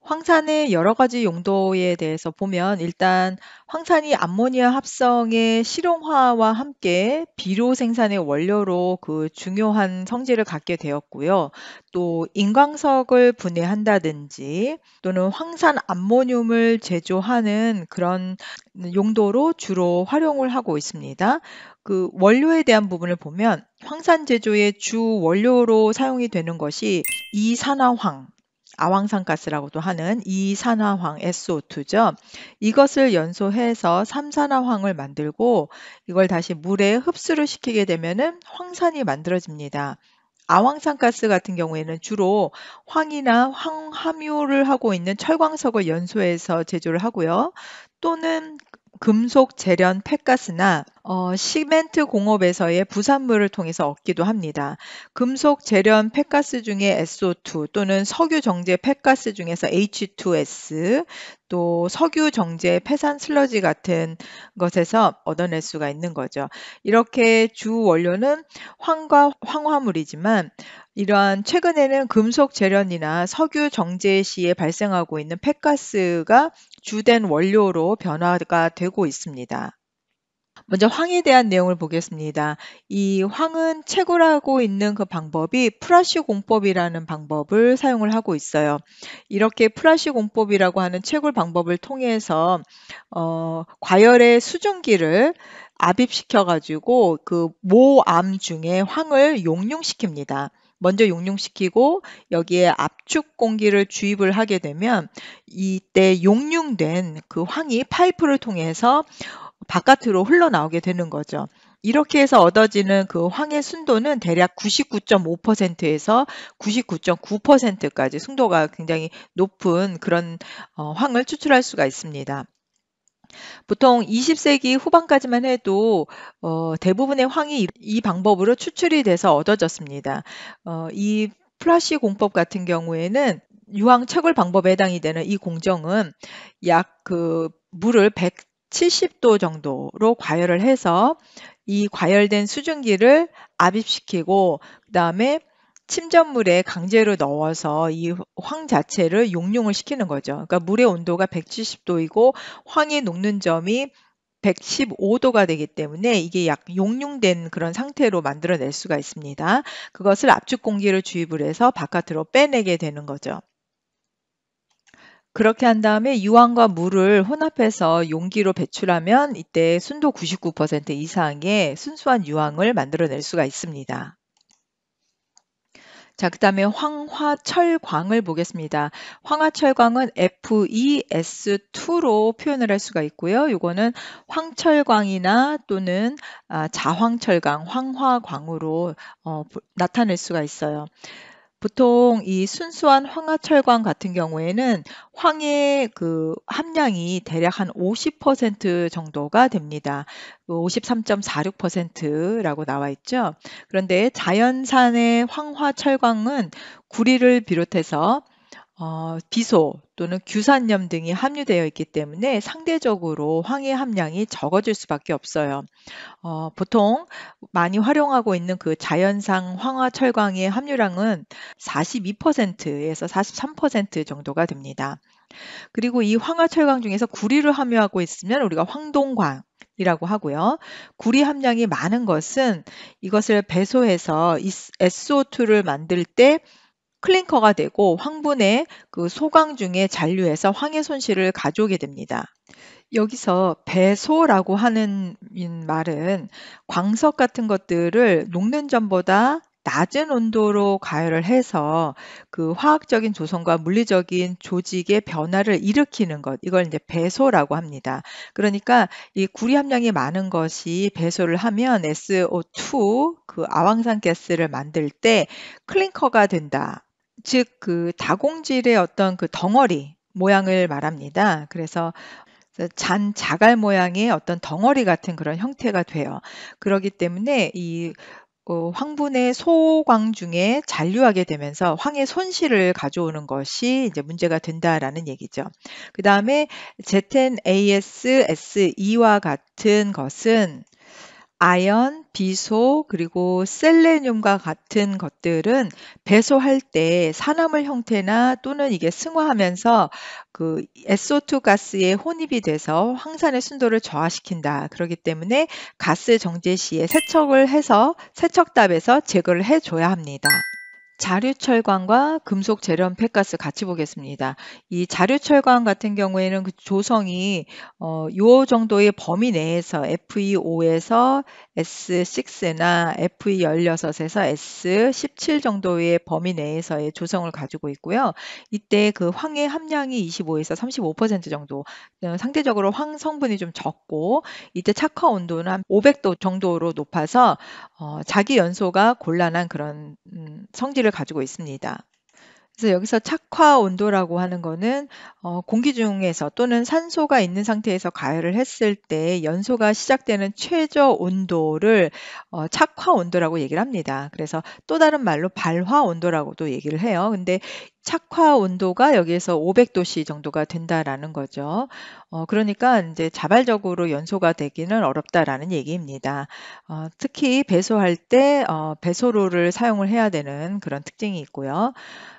황산의 여러 가지 용도에 대해서 보면 일단 황산이 암모니아 합성의 실용화와 함께 비료 생산의 원료로 그 중요한 성질을 갖게 되었고요. 또 인광석을 분해한다든지 또는 황산 암모늄을 제조하는 그런 용도로 주로 활용을 하고 있습니다. 그 원료에 대한 부분을 보면 황산 제조의 주 원료로 사용이 되는 것이 이산화황 아황산가스라고도 하는 이산화황 SO2죠. 이것을 연소해서 삼산화황을 만들고 이걸 다시 물에 흡수를 시키게 되면은 황산이 만들어집니다. 아황산가스 같은 경우에는 주로 황이나 황함유를 하고 있는 철광석을 연소해서 제조를 하고요. 또는 금속 재련 폐가스나 어, 시멘트 공업에서의 부산물을 통해서 얻기도 합니다. 금속 재련 폐가스 중에 SO2 또는 석유 정제 폐가스 중에서 H2S 또 석유 정제 폐산 슬러지 같은 것에서 얻어낼 수가 있는 거죠. 이렇게 주 원료는 황과 황화물이지만 이러한 최근에는 금속 재련이나 석유 정제 시에 발생하고 있는 폐가스가 주된 원료로 변화가 되고 있습니다. 먼저 황에 대한 내용을 보겠습니다. 이 황은 채굴하고 있는 그 방법이 프라시 공법이라는 방법을 사용을 하고 있어요. 이렇게 프라시 공법이라고 하는 채굴 방법을 통해서 어, 과열의 수증기를 압입시켜 가지고 그 모암 중에 황을 용융시킵니다. 먼저 용융시키고 여기에 압축 공기를 주입을 하게 되면 이때 용융된 그 황이 파이프를 통해서 바깥으로 흘러나오게 되는 거죠. 이렇게 해서 얻어지는 그 황의 순도는 대략 99.5%에서 99.9%까지 순도가 굉장히 높은 그런 어, 황을 추출할 수가 있습니다. 보통 20세기 후반까지만 해도 어, 대부분의 황이 이, 방법으로 추출이 돼서 얻어졌습니다. 어, 이 플라시 공법 같은 경우에는 유황 채굴 방법에 해당이 되는 이 공정은 약 그 물을 170도 정도로 과열을 해서 이 과열된 수증기를 압입시키고 그다음에 침전물에 강제로 넣어서 이 황 자체를 용용을 시키는 거죠. 그러니까 물의 온도가 170도이고 황이 녹는 점이 115도가 되기 때문에 이게 약 용융된 그런 상태로 만들어낼 수가 있습니다. 그것을 압축 공기를 주입을 해서 바깥으로 빼내게 되는 거죠. 그렇게 한 다음에 유황과 물을 혼합해서 용기로 배출하면 이때 순도 99% 이상의 순수한 유황을 만들어낼 수가 있습니다. 자, 그 다음에 황화철광을 보겠습니다. 황화철광은 FES2로 표현을 할 수가 있고요. 이거는 황철광이나 또는 아, 자황철광, 황화광으로 어, 나타낼 수가 있어요. 보통 이 순수한 황화철광 같은 경우에는 황의 그 함량이 대략 한 50% 정도가 됩니다. 53.46%라고 나와 있죠. 그런데 자연산의 황화철광은 구리를 비롯해서 어, 비소 또는 규산염 등이 함유되어 있기 때문에 상대적으로 황해 함량이 적어질 수밖에 없어요. 어, 보통 많이 활용하고 있는 그 자연상 황화철광의 함유량은 42%에서 43% 정도가 됩니다. 그리고 이 황화철광 중에서 구리를 함유하고 있으면 우리가 황동광, 이라고 하고요. 구리 함량이 많은 것은 이것을 배소해서 SO2를 만들 때 클링커가 되고 황분의 그 소강 중에 잔류해서 황해 손실을 가져오게 됩니다. 여기서 배소라고 하는 말은 광석 같은 것들을 녹는 전보다 낮은 온도로 가열을 해서 그 화학적인 조성과 물리적인 조직의 변화를 일으키는 것 이걸 이제 배소라고 합니다. 그러니까 이 구리 함량이 많은 것이 배소를 하면 SO2 그 아황산 가스를 만들 때 클링커가 된다. 즉그 다공질의 어떤 그 덩어리 모양을 말합니다. 그래서 잔 자갈 모양의 어떤 덩어리 같은 그런 형태가 돼요. 그러기 때문에 이 어, 황분의 소광 중에 잔류하게 되면서 황의 손실을 가져오는 것이 이제 문제가 된다라는 얘기죠. 그 다음에 ZNAS, S2와 같은 것은 아연, 비소, 그리고 셀레늄과 같은 것들은 배소할 때 산화물 형태나 또는 이게 승화하면서 그 SO2 가스에 혼입이 돼서 황산의 순도를 저하시킨다. 그렇기 때문에 가스 정제 시에 세척을 해서 세척답에서 제거를 해줘야 합니다. 자류철광과 금속 재련 폐가스 같이 보겠습니다. 이 자류철광 같은 경우에는 그 조성이 어, 요 정도의 범위 내에서 FE5에서 S6나 FE16에서 S17 정도의 범위 내에서의 조성을 가지고 있고요. 이때 그 황의 함량이 25에서 35% 정도 어, 상대적으로 황 성분이 좀 적고 이때 착화 온도는 한 500도 정도로 높아서 어, 자기 연소가 곤란한 그런 음, 성질을 성질을 가지고 있습니다. 그래서 여기서 착화 온도라고 하는 거는 어, 공기 중에서 또는 산소가 있는 상태에서 가열을 했을 때 연소가 시작되는 최저 온도를 어, 착화 온도라고 얘기를 합니다. 그래서 또 다른 말로 발화 온도라고도 얘기를 해요. 근데 착화 온도가 여기에서 500도씨 정도가 된다라는 거죠. 어, 그러니까 이제 자발적으로 연소가 되기는 어렵다라는 얘기입니다. 어, 특히 배소할 때 어, 배소로를 사용을 해야 되는 그런 특징이 있고요.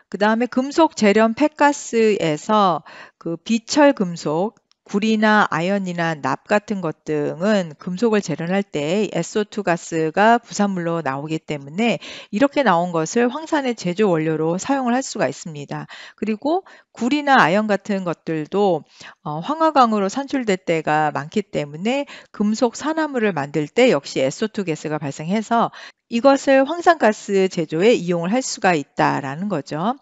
그 다음에 금속 재련 폐가스에서 그 비철 금속 구리나 아연이나 납 같은 것 등은 금속을 재련할 때 SO2 가스가 부산물로 나오기 때문에 이렇게 나온 것을 황산의 제조 원료로 사용을 할 수가 있습니다. 그리고 구리나 아연 같은 것들도 어, 황화강으로 산출될 때가 많기 때문에 금속 산화물을 만들 때 역시 SO2 가스가 발생해서 이것을 황산가스 제조에 이용을 할 수가 있다라는 거죠.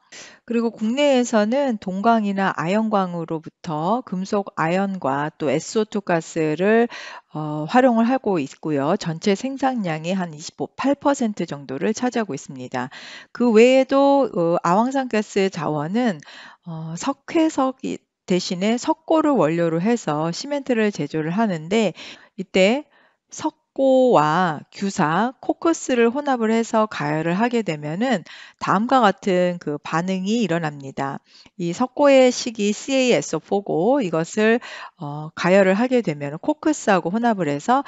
그리고 국내에서는 동광이나 아연광으로부터 금속 아연과 또 SO2 가스를 어, 활용을 하고 있고요. 전체 생산량의 한 25, 8% 정도를 차지하고 있습니다. 그 외에도 어, 아황산가스 자원은 어, 석회석이 대신에 석고를 원료로 해서 시멘트를 제조를 하는데 이때 석 꼬와 규사, 코커스를 혼합을 해서 가열을 하게 되면은 다음과 같은 그 반응이 일어납니다. 이 석고의 식이 CaSO4고 이것을 어, 가열을 하게 되면 코커스하고 혼합을 해서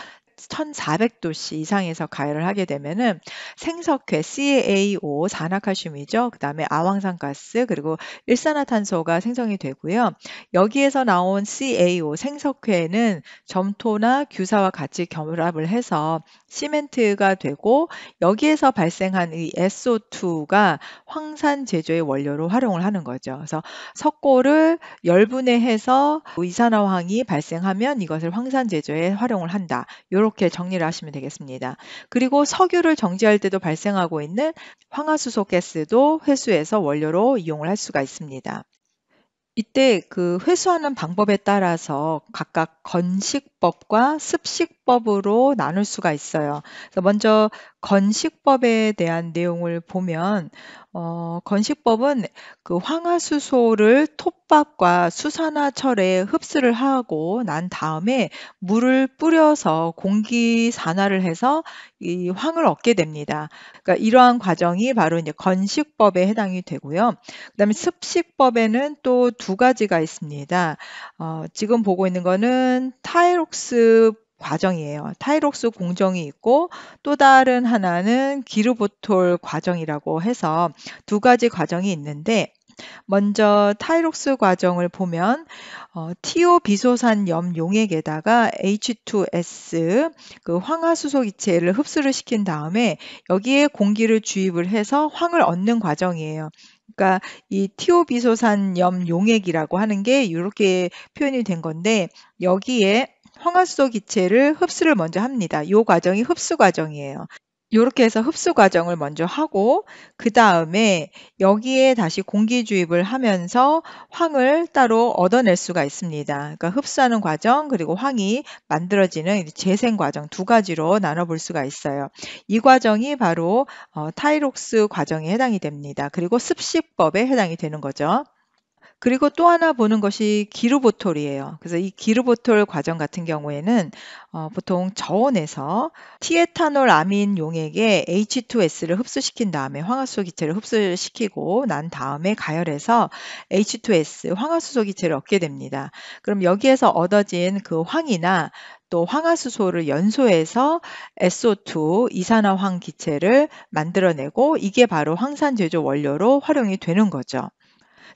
1,400도씨 이상에서 가열을 하게 되면은 생석회 CaO 산화칼슘이죠. 그다음에 아황산 가스 그리고 일산화탄소가 생성이 되고요. 여기에서 나온 CaO 생석회는 점토나 규사와 같이 결합을 해서 시멘트가 되고 여기에서 발생한 이 SO2가 황산 제조의 원료로 활용을 하는 거죠. 그래서 석고를 열분해해서 이산화황이 발생하면 이것을 황산 제조에 활용을 한다. 이런 이렇게 정리를 하시면 되겠습니다. 그리고 석유를 정지할 때도 발생하고 있는 황화수소 가스도 회수해서 원료로 이용을 할 수가 있습니다. 이때 그 회수하는 방법에 따라서 각각 건식법과 습식법으로 나눌 수가 있어요. 그래서 먼저 건식법에 대한 내용을 보면 어, 건식법은 그 황화수소를 톱 솥밥과 수산화 철에 흡수를 하고 난 다음에 물을 뿌려서 공기 산화를 해서 이 황을 얻게 됩니다. 그러니까 이러한 과정이 바로 이제 건식법에 해당이 되고요. 그다음에 습식법에는 또 두 가지가 있습니다. 어, 지금 보고 있는 거는 타이록스 과정이에요. 타이록스 공정이 있고 또 다른 하나는 기르보톨 과정이라고 해서 두 가지 과정이 있는데 먼저 타이록스 과정을 보면 어, 티오비소산염 용액에다가 H2S 그 황화수소 기체를 흡수를 시킨 다음에 여기에 공기를 주입을 해서 황을 얻는 과정이에요. 그러니까 이 티오비소산염 용액이라고 하는 게 이렇게 표현이 된 건데 여기에 황화수소 기체를 흡수를 먼저 합니다. 이 과정이 흡수 과정이에요. 요렇게 해서 흡수 과정을 먼저 하고 그 다음에 여기에 다시 공기 주입을 하면서 황을 따로 얻어낼 수가 있습니다. 그러니까 흡수하는 과정 그리고 황이 만들어지는 재생 과정 두 가지로 나눠볼 수가 있어요. 이 과정이 바로 어, 타이록스 과정에 해당이 됩니다. 그리고 습식법에 해당이 되는 거죠. 그리고 또 하나 보는 것이 기르보톨이에요. 그래서 이 기르보톨 과정 같은 경우에는 어, 보통 저온에서 티에탄올 아민 용액에 H2S를 흡수시킨 다음에 황화수소 기체를 흡수시키고 난 다음에 가열해서 H2S 황화수소 기체를 얻게 됩니다. 그럼 여기에서 얻어진 그 황이나 또 황화수소를 연소해서 SO2 이산화황 기체를 만들어내고 이게 바로 황산 제조 원료로 활용이 되는 거죠.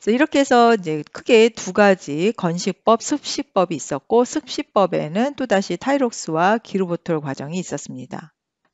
그래서 이렇게 해서 이제 크게 두 가지 건식법, 습식법이 있었고 습식법에는 또다시 타이록스와 기르보톨 과정이 있었습니다.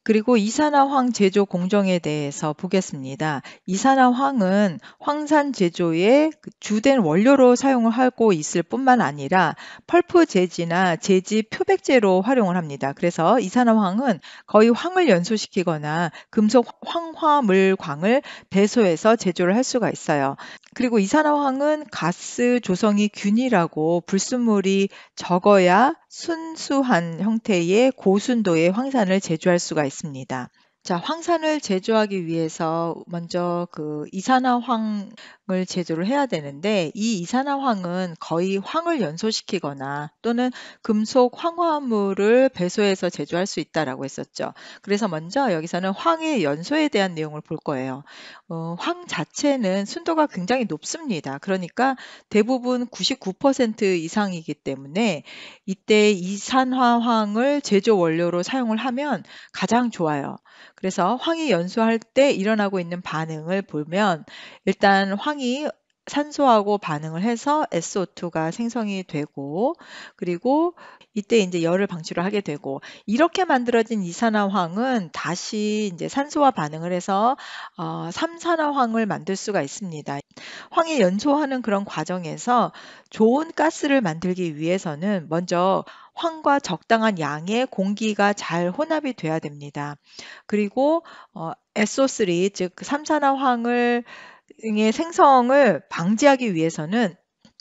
그리고 이산화황 제조 공정에 대해서 보겠습니다. 이산화황은 황산 제조의 그 주된 원료로 사용을 하고 있을 뿐만 아니라 펄프 재지나 재지 표백제로 활용을 합니다. 그래서 이산화황은 거의 황을 연소시키거나 금속 황화물광을 배소해서 제조를 할 수가 있어요. 그리고 이산화황은 가스 조성이 균일하고 불순물이 적어야 순수한 형태의 고순도의 황산을 제조할 수가 있습니다. 자, 황산을 제조하기 위해서 먼저 그 이산화황을 제조를 해야 되는데 이 이산화황은 거의 황을 연소시키거나 또는 금속 황화물을 배소해서 제조할 수 있다라고 했었죠. 그래서 먼저 여기서는 황의 연소에 대한 내용을 볼 거예요. 어, 황 자체는 순도가 굉장히 높습니다. 그러니까 대부분 99% 이상이기 때문에 이때 이산화황을 제조 원료로 사용을 하면 가장 좋아요. 그래서 황이 연소할 때 일어나고 있는 반응을 보면 일단 황이 산소하고 반응을 해서 SO2가 생성이 되고 그리고 이때 이제 열을 방출을 하게 되고 이렇게 만들어진 이산화황은 다시 이제 산소와 반응을 해서 어, 삼산화황을 만들 수가 있습니다. 황이 연소하는 그런 과정에서 좋은 가스를 만들기 위해서는 먼저 황과 적당한 양의 공기가 잘 혼합이 돼야 됩니다. 그리고 어, SO3 즉 삼산화황을 의 생성을 방지하기 위해서는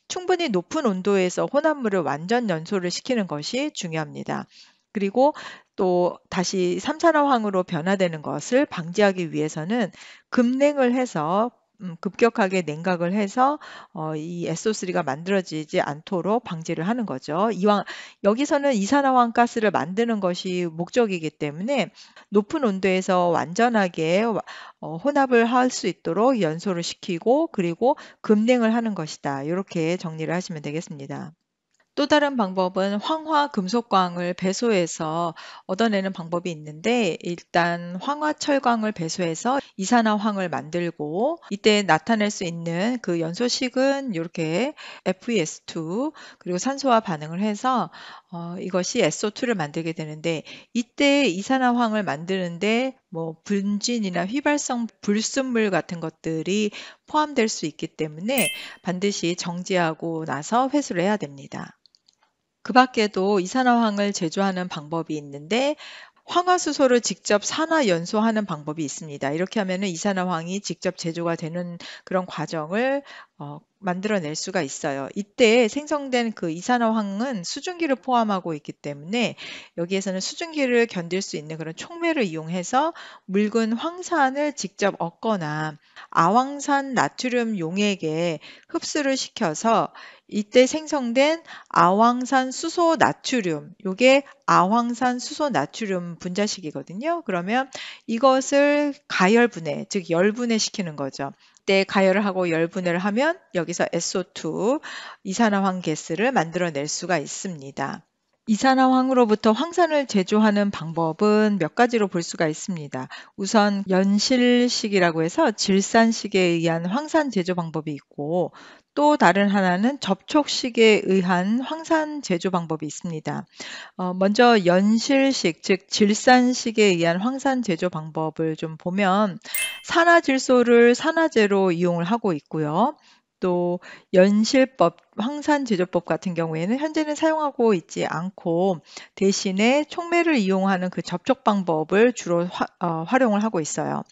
충분히 높은 온도에서 혼합물을 완전 연소를 시키는 것이 중요합니다. 그리고 또 다시 삼산화황으로 변화되는 것을 방지하기 위해서는 급냉을 해서 음, 급격하게 냉각을 해서 어, 이 SO3가 만들어지지 않도록 방지를 하는 거죠. 이왕 여기서는 이산화황 가스를 만드는 것이 목적이기 때문에 높은 온도에서 완전하게 어, 혼합을 할 수 있도록 연소를 시키고 그리고 급냉을 하는 것이다. 이렇게 정리를 하시면 되겠습니다. 또 다른 방법은 황화 금속광을 배소해서 얻어내는 방법이 있는데 일단 황화 철광을 배소해서 이산화황을 만들고 이때 나타낼 수 있는 그 연소식은 이렇게 FeS2 그리고 산소와 반응을 해서 어, 이것이 SO2를 만들게 되는데 이때 이산화황을 만드는데 뭐 분진이나 휘발성 불순물 같은 것들이 포함될 수 있기 때문에 반드시 정지하고 나서 회수를 해야 됩니다. 그 밖에도 이산화황을 제조하는 방법이 있는데 황화수소를 직접 산화연소하는 방법이 있습니다. 이렇게 하면은 이산화황이 직접 제조가 되는 그런 과정을 어, 만들어낼 수가 있어요. 이때 생성된 그 이산화황은 수증기를 포함하고 있기 때문에 여기에서는 수증기를 견딜 수 있는 그런 촉매를 이용해서 묽은 황산을 직접 얻거나 아황산 나트륨 용액에 흡수를 시켜서 이때 생성된 아황산 수소 나트륨, 요게 아황산 수소 나트륨 분자식이거든요. 그러면 이것을 가열분해, 즉 열분해 시키는 거죠. 이때 가열을 하고 열분해를 하면 여기서 SO2 이산화황 가스를 만들어낼 수가 있습니다. 이산화황으로부터 황산을 제조하는 방법은 몇 가지로 볼 수가 있습니다. 우선 연실식이라고 해서 질산식에 의한 황산 제조 방법이 있고 또 다른 하나는 접촉식에 의한 황산 제조 방법이 있습니다. 어, 먼저 연실식, 즉 질산식에 의한 황산 제조 방법을 좀 보면 산화질소를 산화제로 이용을 하고 있고요. 또 연실법, 황산제조법 같은 경우에는 현재는 사용하고 있지 않고 대신에 촉매를 이용하는 그 접촉 방법을 주로 화, 어, 활용을 하고 있어요.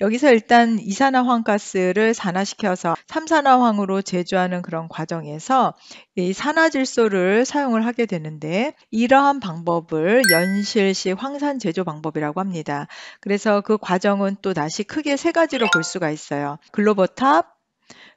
여기서 일단 이산화황가스를 산화시켜서 삼산화황으로 제조하는 그런 과정에서 이 산화질소를 사용을 하게 되는데 이러한 방법을 연실식 황산 제조 방법이라고 합니다. 그래서 그 과정은 또 다시 크게 세 가지로 볼 수가 있어요. 글로버탑,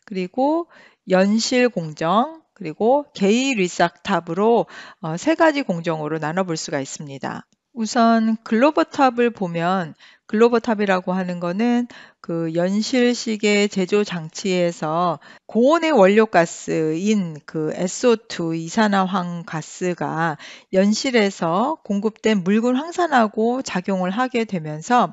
그리고 연실 공정, 그리고 게이 리싹탑으로 어, 세 가지 공정으로 나눠볼 수가 있습니다. 우선 글로버탑을 보면 글로버탑이라고 하는 거는 그 연실식의 제조 장치에서 고온의 원료 가스인 그 SO2 이산화황 가스가 연실에서 공급된 묽은 황산하고 작용을 하게 되면서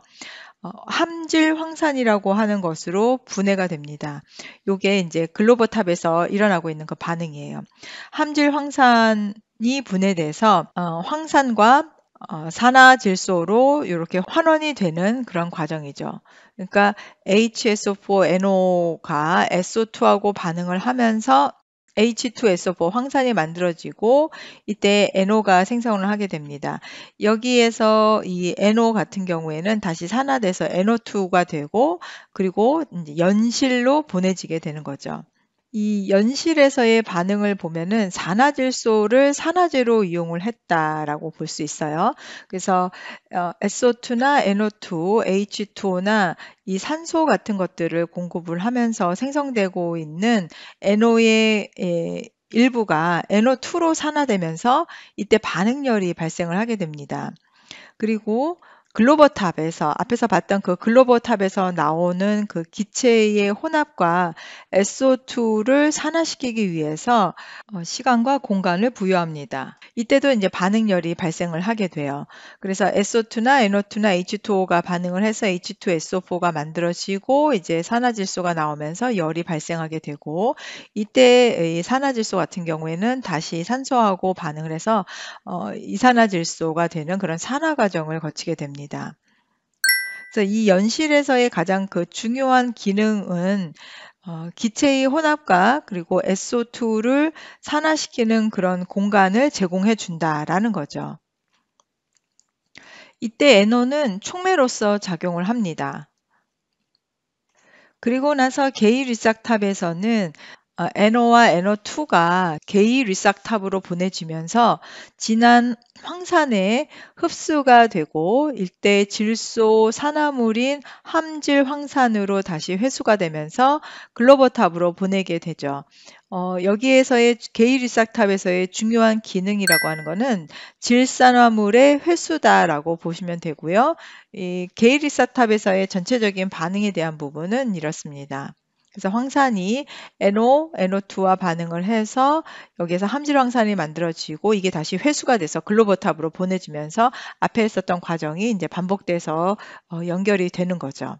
어, 함질 황산이라고 하는 것으로 분해가 됩니다. 요게 이제 글로버탑에서 일어나고 있는 그 반응이에요. 함질 황산이 분해돼서 어, 황산과 어, 산화질소로 이렇게 환원이 되는 그런 과정이죠. 그러니까 HSO4NO가 SO2하고 반응을 하면서 H2S4 뭐 황산이 만들어지고 이때 NO가 생성을 하게 됩니다. 여기에서 이 NO 같은 경우에는 다시 산화돼서 NO2가 되고 그리고 이제 연실로 보내지게 되는 거죠. 이 연실에서의 반응을 보면은 산화질소를 산화제로 이용을 했다라고 볼 수 있어요. 그래서 어, SO2나 NO2, H2O나 이 산소 같은 것들을 공급을 하면서 생성되고 있는 NO의 예, 일부가 NO2로 산화되면서 이때 반응열이 발생을 하게 됩니다. 그리고 글로버탑에서 앞에서 봤던 그 글로버탑에서 나오는 그 기체의 혼합과 SO2를 산화시키기 위해서 어, 시간과 공간을 부여합니다. 이때도 이제 반응열이 발생을 하게 돼요. 그래서 SO2나 NO2나 H2O가 반응을 해서 H2SO4가 만들어지고 이제 산화질소가 나오면서 열이 발생하게 되고 이때 이 산화질소 같은 경우에는 다시 산소하고 반응을 해서 어, 이산화질소가 되는 그런 산화 과정을 거치게 됩니다. 있습니다. 그래서 이 연실에서의 가장 그 중요한 기능은 어, 기체의 혼합과 그리고 SO2를 산화시키는 그런 공간을 제공해 준다라는 거죠. 이때 NO는 촉매로서 작용을 합니다. 그리고 나서 게이 리싹탑에서는 어, NO와 NO2가 게이 리삭탑으로 보내지면서 진한 황산에 흡수가 되고 일대 질소 산화물인 함질 황산으로 다시 회수가 되면서 글로버탑으로 보내게 되죠. 어, 여기에서의 게이리삭탑에서의 중요한 기능이라고 하는 것은 질산화물의 회수다라고 보시면 되고요. 이 게이리삭탑에서의 전체적인 반응에 대한 부분은 이렇습니다. 그래서 황산이 NO, NO2와 반응을 해서 여기에서 함질 황산이 만들어지고 이게 다시 회수가 돼서 글로버탑으로 보내지면서 앞에 있었던 과정이 이제 반복돼서 어, 연결이 되는 거죠.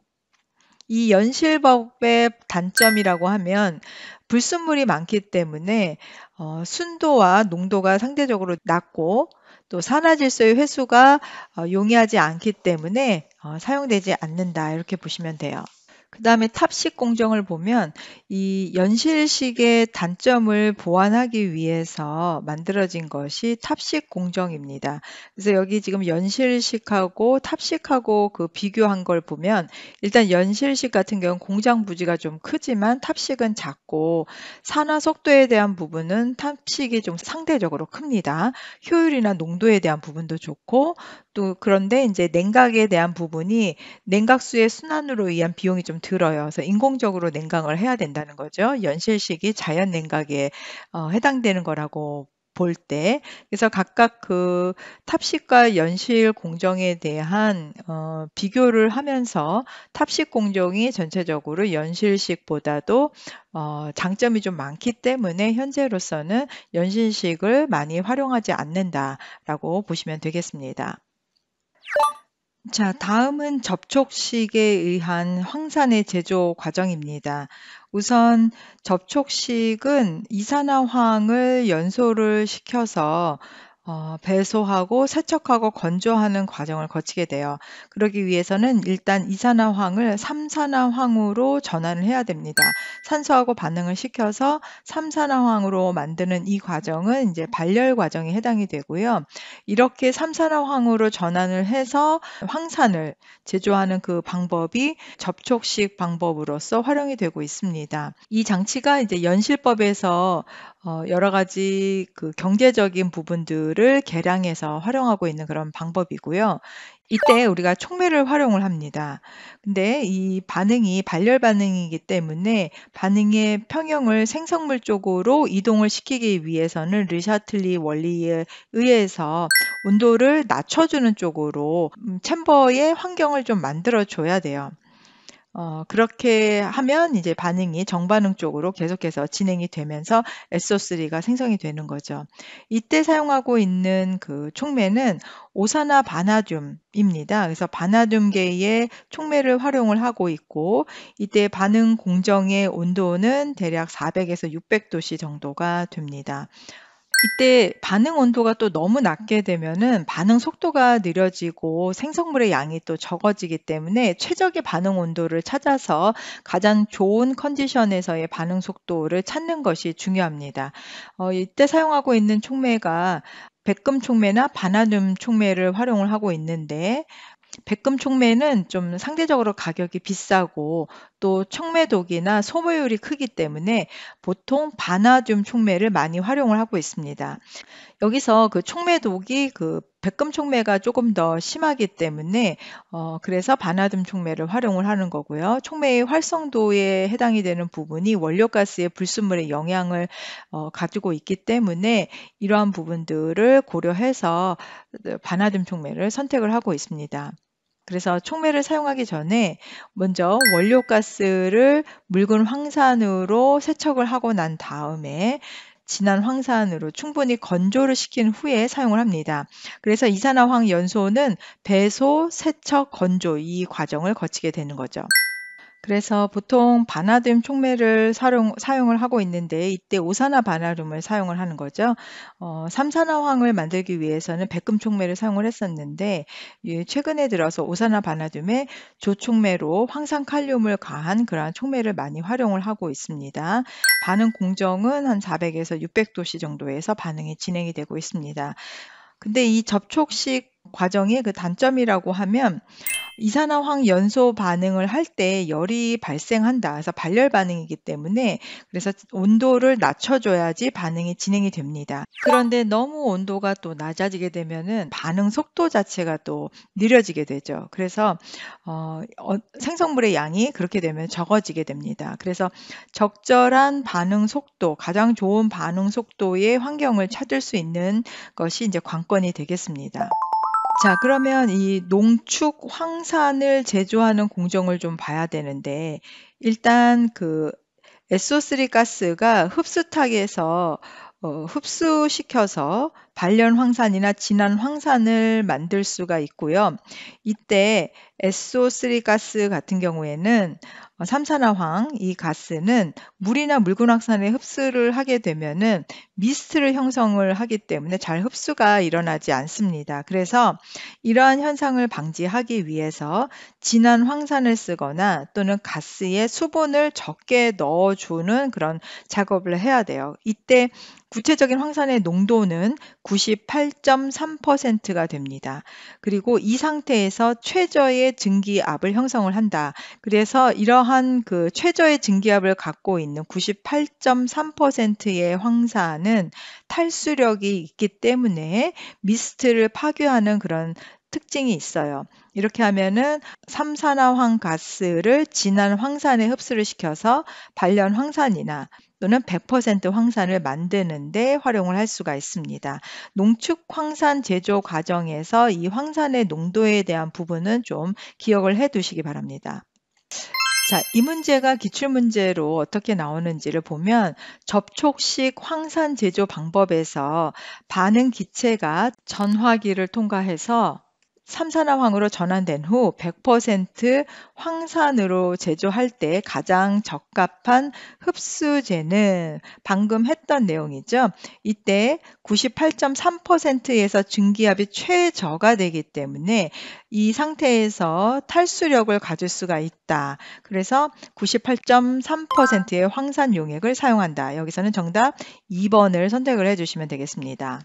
이 연실법의 단점이라고 하면 불순물이 많기 때문에 어, 순도와 농도가 상대적으로 낮고 또 산화질소의 회수가 어, 용이하지 않기 때문에 어, 사용되지 않는다 이렇게 보시면 돼요. 그다음에 탑식 공정을 보면 이 연실식의 단점을 보완하기 위해서 만들어진 것이 탑식 공정입니다. 그래서 여기 지금 연실식하고 탑식하고 그 비교한 걸 보면 일단 연실식 같은 경우는 공장 부지가 좀 크지만 탑식은 작고 산화 속도에 대한 부분은 탑식이 좀 상대적으로 큽니다. 효율이나 농도에 대한 부분도 좋고 또 그런데 이제 냉각에 대한 부분이 냉각수의 순환으로 의한 비용이 좀 들어요. 그래서 인공적으로 냉각을 해야 된다는 거죠. 연실식이 자연 냉각에 어, 해당되는 거라고 볼 때, 그래서 각각 그 탑식과 연실 공정에 대한 어, 비교를 하면서 탑식 공정이 전체적으로 연실식보다도 어, 장점이 좀 많기 때문에 현재로서는 연실식을 많이 활용하지 않는다라고 보시면 되겠습니다. 자, 다음은 접촉식에 의한 황산의 제조 과정입니다. 우선 접촉식은 이산화황을 연소를 시켜서 어, 배소하고 세척하고 건조하는 과정을 거치게 돼요. 그러기 위해서는 일단 이산화황을 삼산화황으로 전환을 해야 됩니다. 산소하고 반응을 시켜서 삼산화황으로 만드는 이 과정은 이제 발열 과정에 해당이 되고요. 이렇게 삼산화황으로 전환을 해서 황산을 제조하는 그 방법이 접촉식 방법으로서 활용이 되고 있습니다. 이 장치가 이제 연실법에서 어, 여러 가지 그 경제적인 부분들을 물을 계량해서 활용하고 있는 그런 방법이고요. 이때 우리가 촉매를 활용을 합니다. 근데 이 반응이 발열 반응이기 때문에 반응의 평형을 생성물 쪽으로 이동을 시키기 위해서는 르샤틀리 원리에 의해서 온도를 낮춰주는 쪽으로 음, 챔버의 환경을 좀 만들어 줘야 돼요. 어 그렇게 하면 이제 반응이 정반응 쪽으로 계속해서 진행이 되면서 SO3가 생성이 되는 거죠. 이때 사용하고 있는 그 촉매는 오산화 바나듐입니다. 그래서 바나듐계의 촉매를 활용을 하고 있고 이때 반응 공정의 온도는 대략 400에서 600도씨 정도가 됩니다. 이때 반응 온도가 또 너무 낮게 되면은 반응 속도가 느려지고 생성물의 양이 또 적어지기 때문에 최적의 반응 온도를 찾아서 가장 좋은 컨디션에서의 반응 속도를 찾는 것이 중요합니다. 어, 이때 사용하고 있는 촉매가 백금 촉매나 바나듐 촉매를 활용을 하고 있는데 백금 촉매는 좀 상대적으로 가격이 비싸고 또촉매독이나 소모율이 크기 때문에 보통 바나듐 촉매를 많이 활용을 하고 있습니다. 여기서 그 촉매독이 그 백금 촉매가 조금 더 심하기 때문에 어 그래서 바나듐 촉매를 활용을 하는 거고요. 촉매의 활성도에 해당이 되는 부분이 원료가스의 불순물에 영향을 어 가지고 있기 때문에 이러한 부분들을 고려해서 바나듐 촉매를 선택을 하고 있습니다. 그래서 촉매를 사용하기 전에 먼저 원료가스를 묽은 황산으로 세척을 하고 난 다음에 진한 황산으로 충분히 건조를 시킨 후에 사용을 합니다. 그래서 이산화황 연소는 배소, 세척, 건조 이 과정을 거치게 되는 거죠. 그래서 보통 바나듐 촉매를 사용, 사용을 하고 있는데 이때 오산화 바나듐을 사용을 하는 거죠. 어, 삼산화황을 만들기 위해서는 백금 촉매를 사용을 했었는데 예, 최근에 들어서 오산화 바나듐에 조촉매로 황산 칼륨을 가한 그러한 촉매를 많이 활용을 하고 있습니다. 반응 공정은 한 400에서 600도씨 정도에서 반응이 진행이 되고 있습니다. 근데 이 접촉식 과정의 그 단점이라고 하면 이산화황 연소 반응을 할 때 열이 발생한다. 그래서 발열 반응이기 때문에 그래서 온도를 낮춰줘야지 반응이 진행이 됩니다. 그런데 너무 온도가 또 낮아지게 되면은 반응 속도 자체가 또 느려지게 되죠. 그래서 어, 어, 생성물의 양이 그렇게 되면 적어지게 됩니다. 그래서 적절한 반응 속도, 가장 좋은 반응 속도의 환경을 찾을 수 있는 것이 이제 관건이 되겠습니다. 자, 그러면 이 농축 황산을 제조하는 공정을 좀 봐야 되는데, 일단 그 SO3 가스가 흡수탁에서 어, 흡수시켜서 발열 황산이나 진한 황산을 만들 수가 있고요. 이때 SO3 가스 같은 경우에는 어, 삼산화황 이 가스는 물이나 물건 확산에 흡수를 하게 되면은 미스트를 형성을 하기 때문에 잘 흡수가 일어나지 않습니다. 그래서 이러한 현상을 방지하기 위해서 진한 황산을 쓰거나 또는 가스에 수분을 적게 넣어주는 그런 작업을 해야 돼요. 이때 구체적인 황산의 농도는 98.3%가 됩니다. 그리고 이 상태에서 최저의 증기압을 형성을 한다. 그래서 이러한 그 최저의 증기압을 갖고 있는 98.3%의 황산은 탈수력이 있기 때문에 미스트를 파괴하는 그런 특징이 있어요. 이렇게 하면은 삼산화황 가스를 진한 황산에 흡수를 시켜서 발련 황산이나 또는 100% 황산을 만드는데 활용을 할 수가 있습니다. 농축 황산 제조 과정에서 이 황산의 농도에 대한 부분은 좀 기억을 해 두시기 바랍니다. 자, 이 문제가 기출문제로 어떻게 나오는지를 보면 접촉식 황산 제조 방법에서 반응 기체가 전화기를 통과해서 삼산화황으로 전환된 후 100% 황산으로 제조할 때 가장 적합한 흡수제는 방금 했던 내용이죠. 이때 98.3%에서 증기압이 최저가 되기 때문에 이 상태에서 탈수력을 가질 수가 있다. 그래서 98.3%의 황산 용액을 사용한다. 여기서는 정답 2번을 선택을 해주시면 되겠습니다.